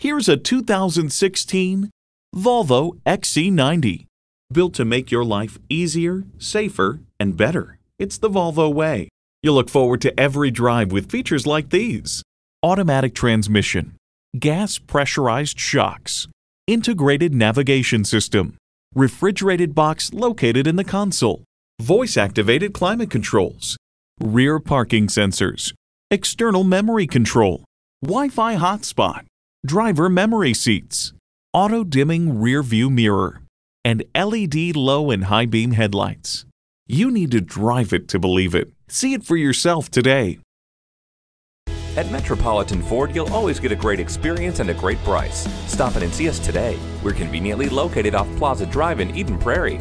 Here's a 2016 Volvo XC90, built to make your life easier, safer, and better. It's the Volvo way. You'll look forward to every drive with features like these. Automatic transmission, gas pressurized shocks, integrated navigation system, refrigerated box located in the console, voice-activated climate controls, rear parking sensors, external memory control, Wi-Fi hotspot, driver memory seats, auto-dimming rear-view mirror, and LED low and high beam headlights. You need to drive it to believe it. See it for yourself today. At Metropolitan Ford, you'll always get a great experience and a great price. Stop in and see us today. We're conveniently located off Plaza Drive in Eden Prairie.